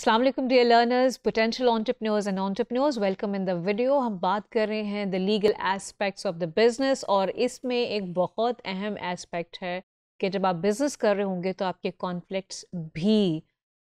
Aslam dear learners potential entrepreneurs and entrepreneurs welcome in the video हम बात कर रहे हैं the legal aspects of the business और इसमें एक बहुत अहम एस्पेक्ट है कि जब आप बिज़नेस कर रहे होंगे तो आपके कॉन्फ्लिक्ट्स भी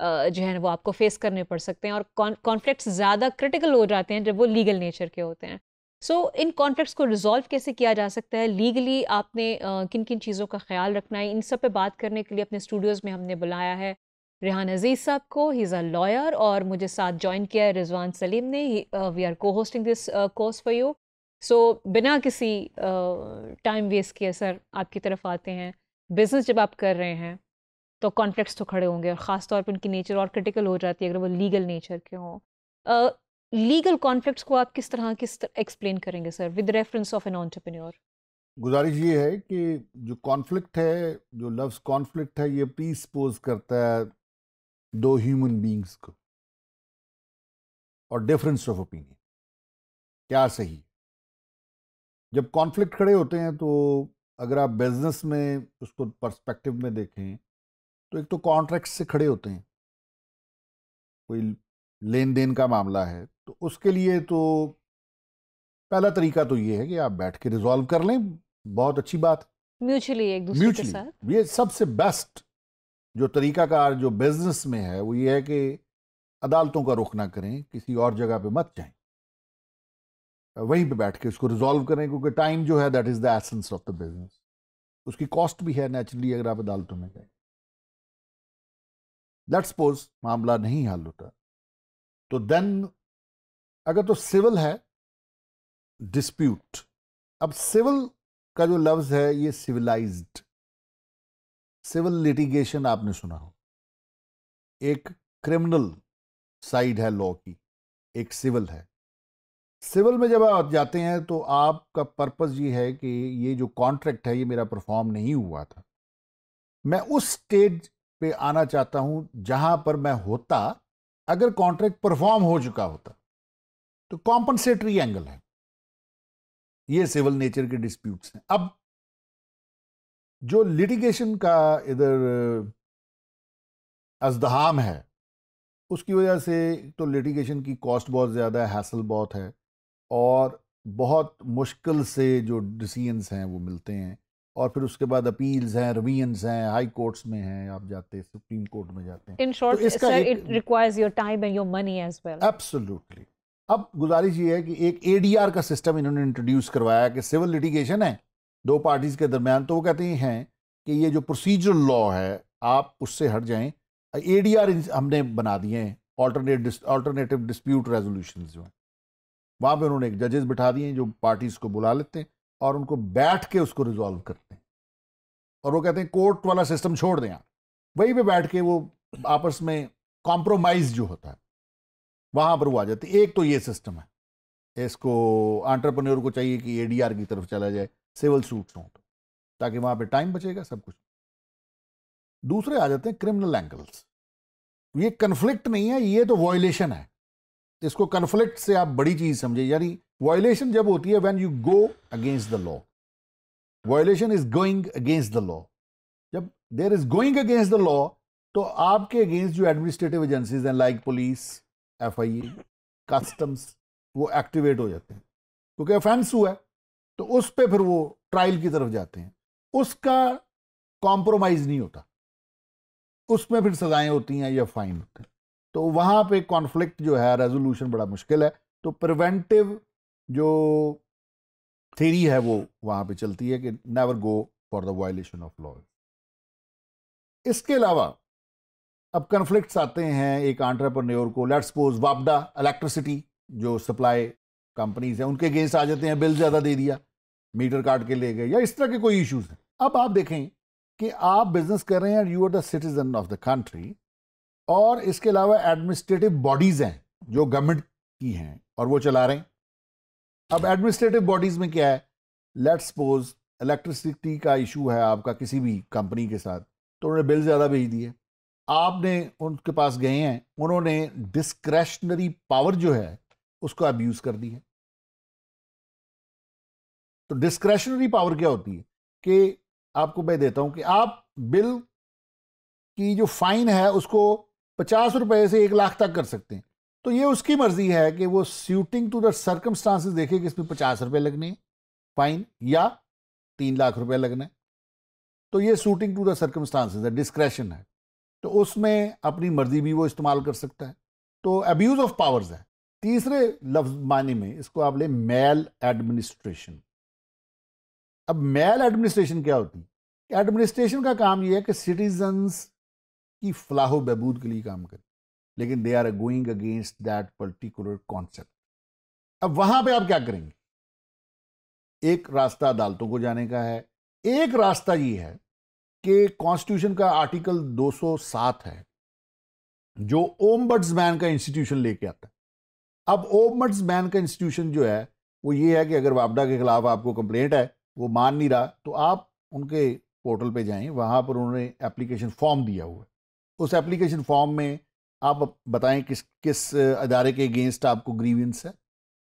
जो है वो आपको फेस करने पड़ सकते हैं और कॉन्फ्लिक्ट्स ज़्यादा क्रिटिकल हो जाते हैं जब वो लीगल नेचर के होते हैं सो so, इन कॉन्फ्लिक्ट को रिजॉल्व कैसे किया जा सकता है लीगली आपने किन किन चीज़ों का ख्याल रखना है इन सब पे बात करने के लिए अपने स्टूडियोज़ में हमने बुलाया है रेहान अजीज़ साहब को ही इज़ अ लॉयर और मुझे साथ ज्वाइन किया है रिजवान सलीम ने वी आर को hosting this course for you so बिना किसी टाइम uh, वेस्ट किए सर आपकी तरफ आते हैं बिज़नेस जब आप कर रहे हैं तो कॉन्फ्लिक्ट्स तो खड़े होंगे और ख़ास तौर पर उनकी नेचर और क्रिटिकल हो जाती है अगर वो लीगल नेचर के हों लीगल uh, कॉन्फ्लिक्ट्स को आप किस तरह किस एक्सप्लेन करेंगे sir with reference of an entrepreneur गुजारिश ये है कि जो कॉन्फ्लिक्ट है जो लफ्ज़ कॉन्फ्लिक्ट है ये पीस पोज करता है दो ह्यूमन बींग्स को और डिफरेंस ऑफ ओपिनियन क्या सही जब कॉन्फ्लिक्ट खड़े होते हैं तो अगर आप बिजनेस में उसको पर्सपेक्टिव में देखें तो एक तो कॉन्ट्रैक्ट से खड़े होते हैं कोई लेन देन का मामला है तो उसके लिए तो पहला तरीका तो ये है कि आप बैठ के रिजॉल्व कर लें बहुत अच्छी बात म्यूचुअली एक दूसरे म्यूचुअली ये सबसे बेस्ट जो तरीकाकार जो बिज़नेस में है वो ये है कि अदालतों का रुख ना करें किसी और जगह पे मत जाएं वहीं पे बैठ के उसको रिजॉल्व करें क्योंकि टाइम जो है that is the essence of the business उसकी कॉस्ट भी है नेचुरली अगर आप अदालतों में गए लेट सपोज मामला नहीं हल होता तो देन अगर तो सिविल है डिस्प्यूट अब सिविल का जो लफ्ज़ है ये सिविलाइज्ड सिविल लिटिगेशन आपने सुना हो एक क्रिमिनल साइड है लॉ की एक सिविल है सिविल में जब आप जाते हैं तो आपका पर्पज़ ये है कि ये जो कॉन्ट्रैक्ट है ये मेरा परफॉर्म नहीं हुआ था मैं उस स्टेज पे आना चाहता हूं जहां पर मैं होता अगर कॉन्ट्रैक्ट परफॉर्म हो चुका होता तो कॉम्पनसेटरी एंगल है ये सिविल नेचर के डिस्प्यूट्स हैं अब जो लिटिगेशन का इधर अजदहाम है उसकी वजह से तो लिटिगेशन की कॉस्ट बहुत ज़्यादा है हासिल बहुत है और बहुत मुश्किल से जो डिसीजंस हैं वो मिलते हैं और फिर उसके बाद अपील्स हैं रिवीजन्स हैं हाई कोर्ट्स में हैं आप जाते हैं सुप्रीम कोर्ट में जाते हैं इन शॉर्ट तो it requires your time and your money as well absolutely अब गुजारिश ये है कि एक एडीआर का सिस्टम इन्होंने इंट्रोड्यूस करवाया कि सिविल लिटिगेशन है दो पार्टीज़ के दरमियान तो वो कहते हैं कि ये जो प्रोसीजरल लॉ है आप उससे हट जाएं आर हमने बना दिए हैं ऑल्टरनेट ऑल्टरनेटिव डिस्प्यूट रेजोल्यूशन जो हैं वहाँ पर उन्होंने एक जजेस बिठा दिए जो पार्टीज़ को बुला लेते हैं और उनको बैठ के उसको रिजॉल्व करते हैं और वो कहते हैं कोर्ट वाला सिस्टम छोड़ दें आप वहीं पे बैठ के वो आपस में कॉम्प्रोमाइज़ जो होता है वहाँ पर वो आ जाती एक तो ये सिस्टम है इसको आंट्रप्रनोर को चाहिए कि एडीआर की तरफ चला जाए सिविल सूट्स हों तो ताकि वहाँ पे टाइम बचेगा सब कुछ दूसरे आ जाते हैं क्रिमिनल एंगल्स ये कन्फ्लिक्ट नहीं है ये तो वॉयलेशन है इसको कन्फ्लिक्ट से आप बड़ी चीज़ समझे यानी वॉयलेशन जब होती है when you go against the law violation is going against the law जब there is going against the law तो आपके अगेंस्ट जो एडमिनिस्ट्रेटिव एजेंसीज हैं like police F I A customs वो एक्टिवेट हो जाते हैं क्योंकि ऑफेंस हुआ है तो उस पर फिर वो ट्रायल की तरफ जाते हैं उसका कॉम्प्रोमाइज़ नहीं होता उसमें फिर सजाएं होती हैं या फाइन होते हैं तो वहाँ पे कॉन्फ्लिक्ट जो है रेजोल्यूशन बड़ा मुश्किल है तो प्रिवेंटिव जो थेरी है वो वहाँ पे चलती है कि never go for the violation of law इसके अलावा अब कन्फ्लिक्ट आते हैं एक आंट्रप्रन्योर को लेट्स सपोज वापडा इलेक्ट्रिसिटी जो सप्लाई कंपनीज हैं उनके अगेंस्ट आ जाते हैं बिल ज़्यादा दे दिया मीटर काट के ले गए या इस तरह के कोई इश्यूज हैं अब आप देखें कि आप बिजनेस कर रहे हैं you are the citizen of the country और इसके अलावा एडमिनिस्ट्रेटिव बॉडीज़ हैं जो गवर्नमेंट की हैं और वो चला रहे हैं अब एडमिनिस्ट्रेटिव बॉडीज़ में क्या है लेट सपोज इलेक्ट्रिसिटी का इशू है आपका किसी भी कंपनी के साथ तो उन्होंने बिल ज़्यादा भेज दिए आपने उनके पास गए हैं उन्होंने डिस्क्रेशनरी पावर जो है उसको अब्यूज कर दी है तो डिस्क्रेशनरी पावर क्या होती है कि आपको मैं देता हूं कि आप बिल की जो फाइन है उसको पचास रुपए से एक लाख तक कर सकते हैं तो ये उसकी मर्जी है कि वो सूटिंग टू द सर्कमस्टांसिस देखे कि इसमें पचास रुपए लगने फाइन या तीन लाख रुपए लगने तो ये सूटिंग टू द सर्कमस्टांसिस है डिस्क्रेशन है तो उसमें अपनी मर्जी भी वो इस्तेमाल कर सकता है तो अब्यूज़ ऑफ पावर्स है तीसरे लफ्ज माने में इसको आप ले मेल एडमिनिस्ट्रेशन अब मेल एडमिनिस्ट्रेशन क्या होती है एडमिनिस्ट्रेशन का काम यह है कि सिटीजन की फलाह बहबूद के लिए काम करें लेकिन they are going against that particular concept अब वहां पे आप क्या करेंगे एक रास्ता अदालतों को जाने का है एक रास्ता ये है कि कॉन्स्टिट्यूशन का आर्टिकल 207 है जो ओम्बड्समैन का इंस्टीट्यूशन लेके आता है अब ओमट्स बैन का इंस्टीट्यूशन जो है वो ये है कि अगर वापडा के खिलाफ आपको कंप्लेंट है वो मान नहीं रहा तो आप उनके पोर्टल पे जाएं वहाँ पर उन्होंने एप्लीकेशन फॉर्म दिया हुआ है उस एप्लीकेशन फॉर्म में आप बताएं किस किस अदारे के अगेंस्ट आपको ग्रीवेंस है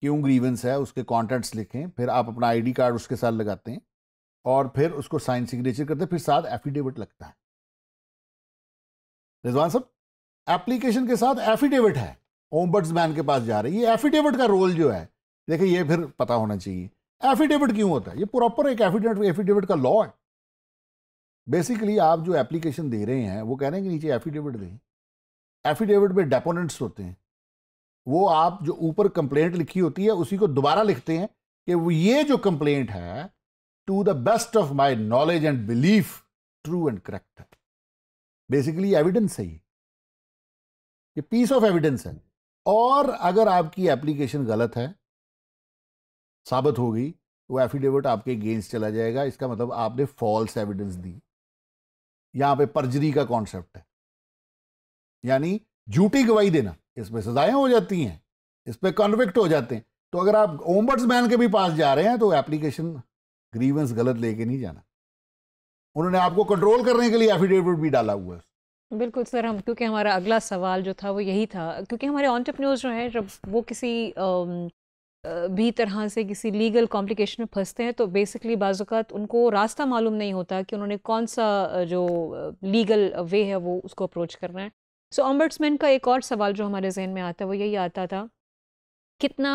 क्यों ग्रीवेंस है उसके कॉन्टेंट्स लिखें फिर आप अपना आईडी कार्ड उसके साथ लगाते हैं और फिर उसको साइन सिग्नेचर करते हैं फिर साथ एफिडेविट लगता है रिजवान साहब एप्लीकेशन के साथ एफिडेविट है ओम्बड्समैन के पास जा रहे हैं ये एफिडेविट का रोल जो है देखिए ये फिर पता होना चाहिए एफिडेविट क्यों होता है ये प्रॉपर एक एफिडेविट एफिडेविट का लॉ है बेसिकली आप जो एप्लीकेशन दे रहे हैं वो कह रहे हैं कि नीचे एफिडेविट दें एफिडेविट में डेपोनेंट्स होते हैं वो आप जो ऊपर कंप्लेंट लिखी होती है उसी को दोबारा लिखते हैं कि वो ये जो कंप्लेंट है to the best of my knowledge and belief true and correct है बेसिकली एविडेंस है ये पीस ऑफ एविडेंस है और अगर आपकी एप्लीकेशन गलत है साबित हो गई तो एफिडेविट आपके अगेंस्ट चला जाएगा इसका मतलब आपने फॉल्स एविडेंस दी यहाँ पे परजरी का कॉन्सेप्ट है यानी झूठी गवाही देना इसमें सजाएं हो जाती हैं इसमें कॉन्विक्ट हो जाते हैं तो अगर आप मैन के भी पास जा रहे हैं तो एप्लीकेशन ग्रीवेंस गलत लेके नहीं जाना उन्होंने आपको कंट्रोल करने के लिए एफिडेविट भी डाला हुआ है बिल्कुल सर हम क्योंकि हमारा अगला सवाल जो था वो यही था क्योंकि हमारे ऑन्टरप्रन्योर्स जो हैं जब वो किसी भी तरह से किसी लीगल कॉम्प्लिकेशन में फंसते हैं तो बेसिकली बाज़ात उनको रास्ता मालूम नहीं होता कि उन्होंने कौन सा जो लीगल वे है वो उसको अप्रोच करना है सो so, ऑम्बर्ट्समैन का एक और सवाल जो हमारे जहन में आता है वो यही आता था कितना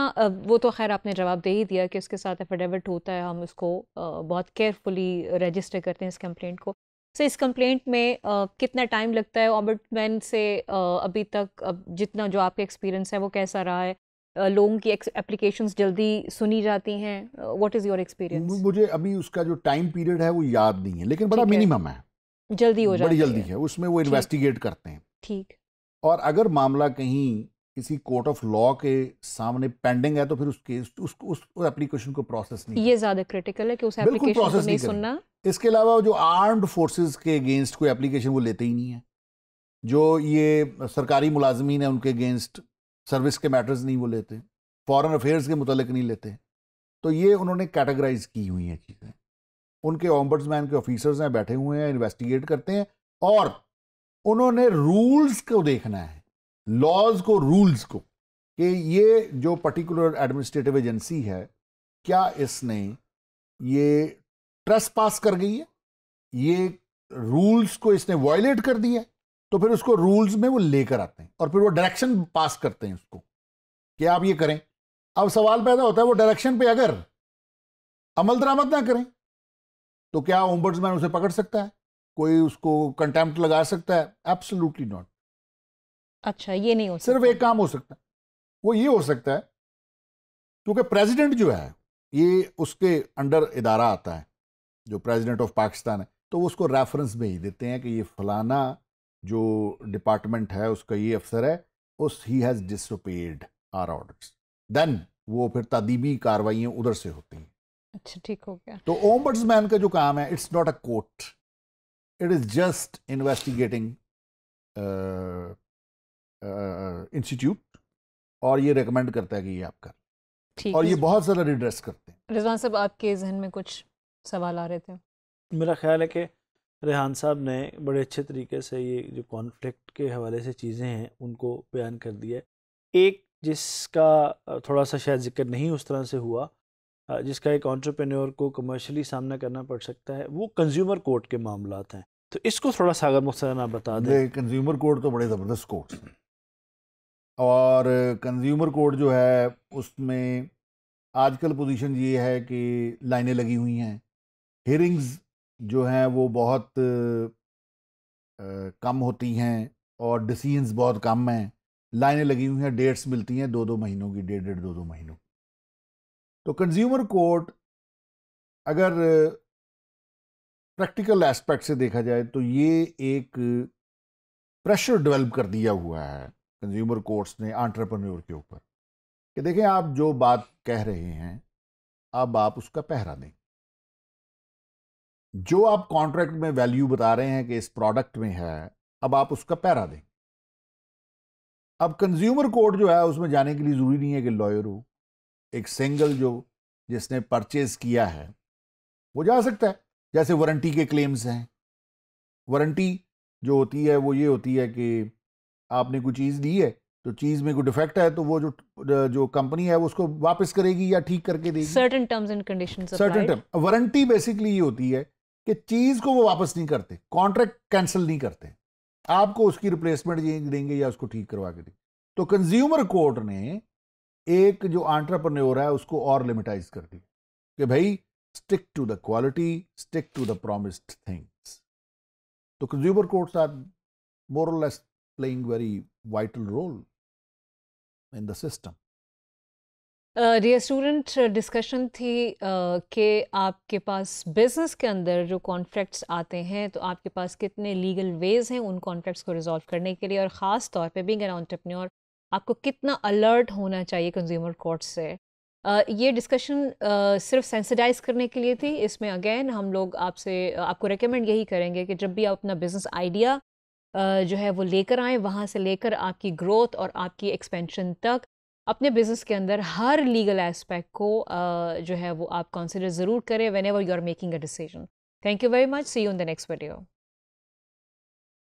वो तो खैर आपने जवाब दे ही दिया कि उसके साथ एफिडेविट होता है हम उसको बहुत केयरफुली रजिस्टर करते हैं इस कंप्लेंट को सर इस कंप्लेंट में आ, कितना टाइम लगता है ऑबर्टमैन से आ, अभी तक अब जितना जो आपका एक्सपीरियंस है वो कैसा रहा है लोगों की एप्लीकेशन जल्दी सुनी जाती हैं वॉट इज़ योर एक्सपीरियंस मुझे अभी उसका जो टाइम पीरियड है वो याद नहीं है लेकिन बड़ा मिनिमम है जल्दी हो जाए बड़ी जल्दी है, है। उसमें वो इन्वेस्टिगेट करते हैं ठीक और अगर मामला कहीं किसी कोर्ट ऑफ लॉ के सामने पेंडिंग है तो फिर उस केस उस उस एप्लीकेशन को प्रोसेस नहीं ये ज्यादा क्रिटिकल है कि उस एप्लीकेशन को नहीं नहीं सुनना इसके अलावा जो आर्म्ड फोर्सेस के अगेंस्ट कोई एप्लीकेशन वो लेते ही नहीं है जो ये सरकारी मुलाजमीन है उनके अगेंस्ट सर्विस के मैटर्स नहीं वो लेते फॉरेन अफेयर्स के मुतलक नहीं लेते तो ये उन्होंने कैटेगराइज की हुई हैं चीज़ें उनके ऑम्बर्ट्समैन के ऑफिसर्स हैं बैठे हुए हैं इन्वेस्टिगेट करते हैं और उन्होंने रूल्स को देखना है लॉज को रूल्स को कि ये जो पर्टिकुलर एडमिनिस्ट्रेटिव एजेंसी है क्या इसने ये ट्रस्ट पास कर गई है ये रूल्स को इसने वायलेट कर दिया है तो फिर उसको रूल्स में वो लेकर आते हैं और फिर वो डायरेक्शन पास करते हैं उसको कि आप ये करें अब सवाल पैदा होता है वो डायरेक्शन पे अगर अमल दरामद ना करें तो क्या ओम्बर्ट्समैन उसे पकड़ सकता है कोई उसको कंटेम्प्ट लगा सकता है एब्सोल्युटली नॉट अच्छा ये नहीं हो सकता सिर्फ एक काम हो सकता है वो ये हो सकता है क्योंकि प्रेसिडेंट जो है ये उसके अंडर इदारा आता है जो प्रेसिडेंट ऑफ पाकिस्तान है तो वो उसको रेफरेंस में ही देते हैं कि ये फलाना जो डिपार्टमेंट है उसका ये अफसर है उस ही has disposed or orders then वो फिर तदीबी कार्रवाइयाँ उधर से होती हैं अच्छा ठीक हो गया तो ओम्बड्समैन का जो काम है it's not a court it is just investigating institute और ये रिकमेंड करता है कि ये आप कर और ये बहुत ज़्यादा रिड्रेस करते हैं रिजवान साहब आपके जहन में कुछ सवाल आ रहे थे मेरा ख्याल है कि रेहान साहब ने बड़े अच्छे तरीके से ये जो कॉन्फ्लिक्ट के हवाले से चीज़ें हैं उनको बयान कर दिया है एक जिसका थोड़ा सा शायद जिक्र नहीं उस तरह से हुआ जिसका एक ऑन्टरप्रेन्योर को कमर्शली सामना करना पड़ सकता है वो कंज्यूमर कोर्ट के मामला हैं तो इसको थोड़ा सा अगर मुख्तार आप बता दें कंज्यूमर कोर्ट तो बड़े ज़बरदस्त कोर्ट और कंज्यूमर कोड जो है उसमें आजकल पोजीशन ये है कि लाइनें लगी हुई हैं हियरिंग्स जो हैं वो बहुत आ, कम होती हैं और डिसीजंस बहुत कम हैं लाइनें लगी हुई हैं डेट्स मिलती हैं दो दो महीनों की डेढ़ डेढ़ दो दो महीनों की तो कंज्यूमर कोर्ट अगर प्रैक्टिकल एस्पेक्ट से देखा जाए तो ये एक प्रेशर डेवलप कर दिया हुआ है कंज्यूमर कोर्ट्स ने आंट्रप्रन्योर के ऊपर कि देखें आप जो बात कह रहे हैं अब आप उसका पहरा दें जो आप कॉन्ट्रैक्ट में वैल्यू बता रहे हैं कि इस प्रोडक्ट में है अब आप उसका पहरा दें अब कंज्यूमर कोर्ट जो है उसमें जाने के लिए ज़रूरी नहीं है कि लॉयर हो एक सिंगल जो जिसने परचेज किया है वो जा सकता है जैसे वारंटी के क्लेम्स हैं वारंटी जो होती है वो ये होती है कि आपने कोई चीज़ दी है तो चीज़ में कोई डिफेक्ट है तो वो जो जो कंपनी है वो उसको वापस करेगी या ठीक करके देगी certain terms and condition certain term warranty basically ये होती है कि चीज़ को वो वापस नहीं करते कॉन्ट्रैक्ट कैंसिल नहीं करते आपको उसकी रिप्लेसमेंट देंगे या उसको ठीक करवा के देंगे तो कंज्यूमर कोर्ट ने एक जो आंट्रप्रनोर है उसको और लिमिटाइज कर दिया कि भाई stick to the quality stick to the promised things तो कंज्यूमर कोर्ट साथ मोरलेस playing very vital role in the system. Restaurant uh, discussion uh, थी uh, कि आपके पास बिजनेस के अंदर जो कॉन्फ्लिक्ट्स आते हैं तो आपके पास कितने लीगल वेज हैं उन कॉन्फ्लिक्ट्स को रिजॉल्व करने के लिए और ख़ास तौर पे बिंग एन आपको कितना अलर्ट होना चाहिए कंज्यूमर कोर्ट से ये डिस्कशन सिर्फ सेंसिटाइज करने के लिए थी इसमें अगेन हम लोग आपसे आपको रिकमेंड यही करेंगे कि जब भी आप अपना बिज़नेस आइडिया जो है वो लेकर आएँ वहाँ से लेकर आपकी ग्रोथ और आपकी एक्सपेंशन तक अपने बिज़नेस के अंदर हर लीगल एस्पेक्ट को जो है वो आप कंसिडर ज़रूर करें whenever you are making a decision thank you very much see you in the next video